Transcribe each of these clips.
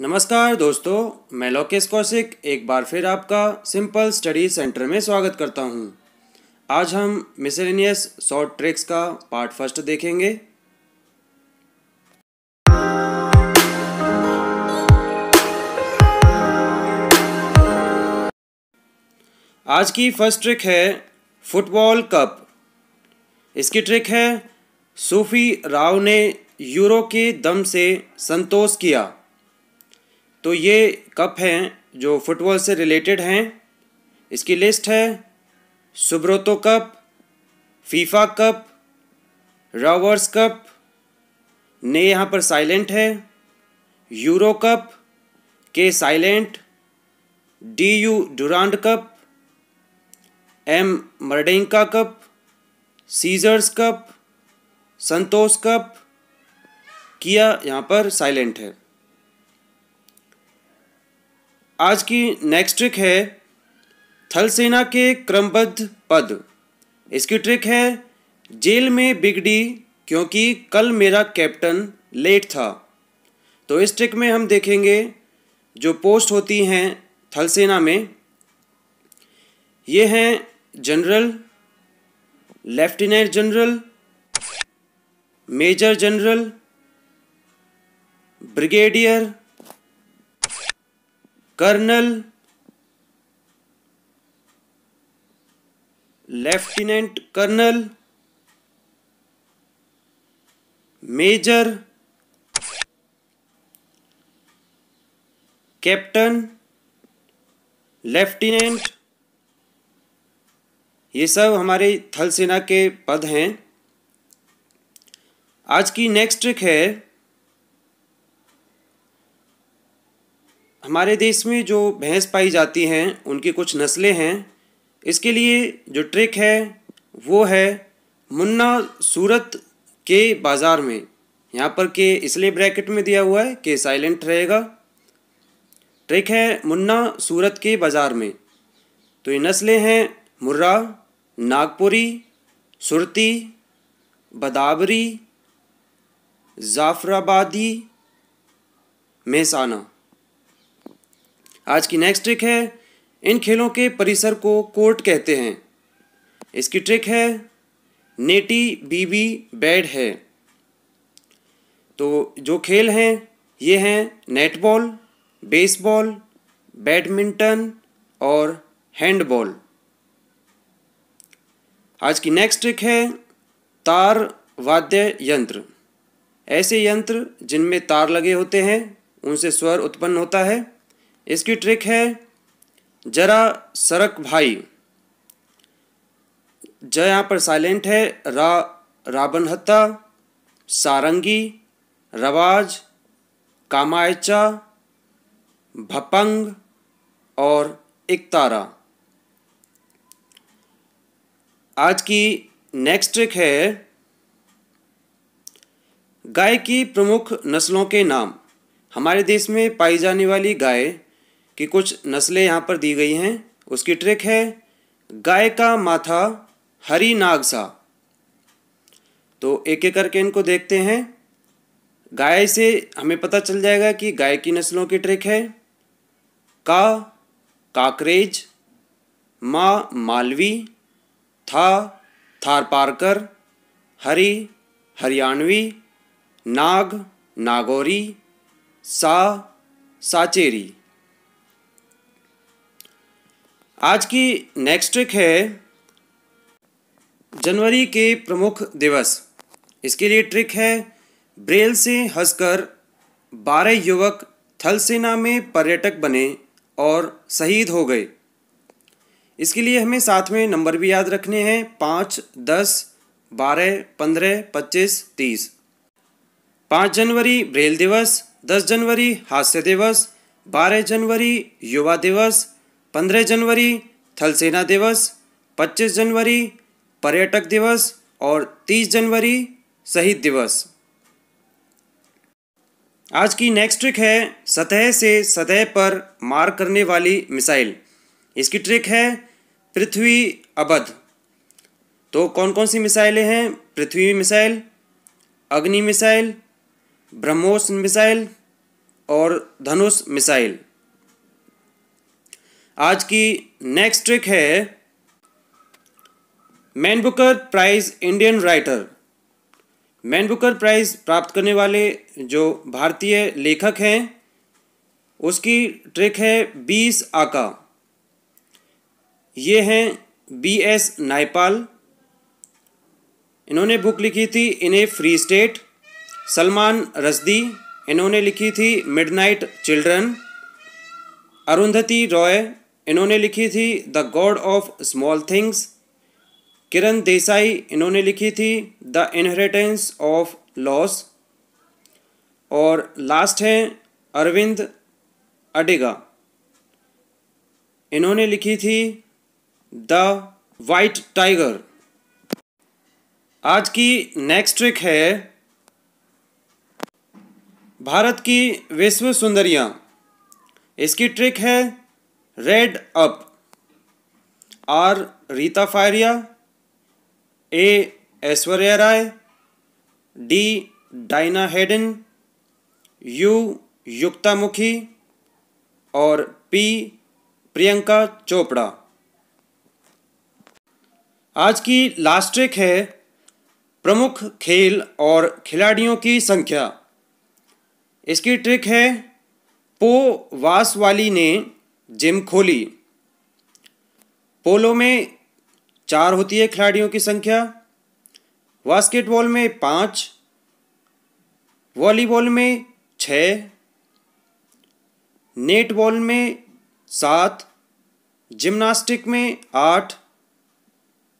नमस्कार दोस्तों मैं लोकेश कौशिक एक बार फिर आपका सिंपल स्टडी सेंटर में स्वागत करता हूं। आज हम मिसेलेनियस शॉर्ट ट्रिक्स का पार्ट फर्स्ट देखेंगे आज की फर्स्ट ट्रिक है फुटबॉल कप इसकी ट्रिक है सूफी राव ने यूरो के दम से संतोष किया तो ये कप हैं जो फुटबॉल से रिलेटेड हैं इसकी लिस्ट है Subroto cup FIFA cup Rovers cup ने यहाँ पर साइलेंट है यूरो कप के silent D U Durand cup M Merdeka cup सीजर्स कप संतोष कप किया यहाँ पर साइलेंट है आज की नेक्स्ट ट्रिक है थल सेना के क्रमबद्ध पद इसकी ट्रिक है जेल में बिगड़ी क्योंकि कल मेरा कैप्टन लेट था तो इस ट्रिक में हम देखेंगे जो पोस्ट होती हैं थल सेना में ये हैं general lieutenant general major general brigadier colonel lieutenant colonel major captain lieutenant ये सब हमारे थल सेना के पद हैं आज की नेक्स्ट ट्रिक है हमारे देश में जो भैंस पाई जाती हैं उनकी कुछ नस्लें हैं इसके लिए जो ट्रिक है वो है मुन्ना सूरत के बाज़ार में यहाँ पर के इसलिए ब्रैकेट में दिया हुआ है कि साइलेंट रहेगा ट्रिक है मुन्ना सूरत के बाज़ार में तो ये नस्लें हैं मुर्रा नागपुरी सुरती बदाबरी जाफराबादी मेहसाना आज की नेक्स्ट ट्रिक है इन खेलों के परिसर को कोर्ट कहते हैं इसकी ट्रिक है नेटी बीबी बैड है तो जो खेल हैं ये हैं नेटबॉल बेसबॉल बैडमिंटन और हैंडबॉल आज की नेक्स्ट ट्रिक है तार वाद्य यंत्र ऐसे यंत्र जिनमें तार लगे होते हैं उनसे स्वर उत्पन्न होता है इसकी ट्रिक है जरा सरक भाई ज यहाँ पर साइलेंट है रा राबनहत्ता सारंगी रवाज कामायचा भपंग और इकतारा आज की नेक्स्ट ट्रिक है गाय की प्रमुख नस्लों के नाम हमारे देश में पाई जाने वाली गाय कि कुछ नस्लें यहाँ पर दी गई हैं उसकी ट्रिक है गाय का माथा हरी नाग सा तो एक एक करके इनको देखते हैं गाय से हमें पता चल जाएगा कि गाय की नस्लों की ट्रिक है का काकरेज मा मालवी था थार पारकर हरी हरियाणवी नाग नागौरी सा साचेरी आज की नेक्स्ट ट्रिक है जनवरी के प्रमुख दिवस इसके लिए ट्रिक है ब्रेल से हंसकर बारह युवक थल सेना में पर्यटक बने और शहीद हो गए इसके लिए हमें साथ में नंबर भी याद रखने हैं पाँच दस बारह पंद्रह पच्चीस तीस पाँच जनवरी ब्रेल दिवस दस जनवरी हास्य दिवस बारह जनवरी युवा दिवस पंद्रह जनवरी थल सेना दिवस पच्चीस जनवरी पर्यटक दिवस और तीस जनवरी शहीद दिवस आज की नेक्स्ट ट्रिक है सतह से सतह पर मार करने वाली मिसाइल इसकी ट्रिक है पृथ्वी अबध तो कौन कौन सी मिसाइलें हैं Prithvi missile Agni missile BrahMos missile और धनुष मिसाइल आज की नेक्स्ट ट्रिक है Man Booker Prize Indian writer Man Booker Prize प्राप्त करने वाले जो भारतीय लेखक हैं उसकी ट्रिक है बीस आका ये हैं बी एस नायपाल इन्होंने बुक लिखी थी in a free state Salman Rushdie इन्होंने लिखी थी मिडनाइट चिल्ड्रन अरुंधति रॉय इन्होंने लिखी थी the god of small things Kiran Desai इन्होंने लिखी थी द इनहेरिटेंस ऑफ लॉस और लास्ट है अरविंद अडेगा इन्होंने लिखी थी द वाइट टाइगर आज की नेक्स्ट ट्रिक है भारत की विश्व सुंदरियां इसकी ट्रिक है रेड अप R Reita Faria A Aishwarya Rai D Diana Hayden U Yukta Mookhey और पी प्रियंका चोपड़ा आज की लास्ट ट्रिक है प्रमुख खेल और खिलाड़ियों की संख्या इसकी ट्रिक है पो वास वाली ने जिम खोली पोलो में चार होती है खिलाड़ियों की संख्या बास्केटबॉल में पांच वॉलीबॉल में छ नेटबॉल में सात जिम्नास्टिक में आठ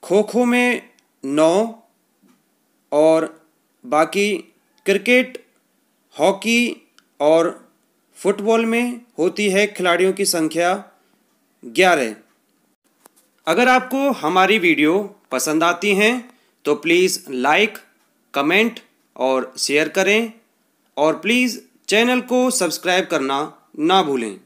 खो खो में नौ और बाकी क्रिकेट हॉकी और फुटबॉल में होती है खिलाड़ियों की संख्या ग्यारह अगर आपको हमारी वीडियो पसंद आती हैं तो प्लीज़ लाइक कमेंट और शेयर करें और प्लीज़ चैनल को सब्सक्राइब करना ना भूलें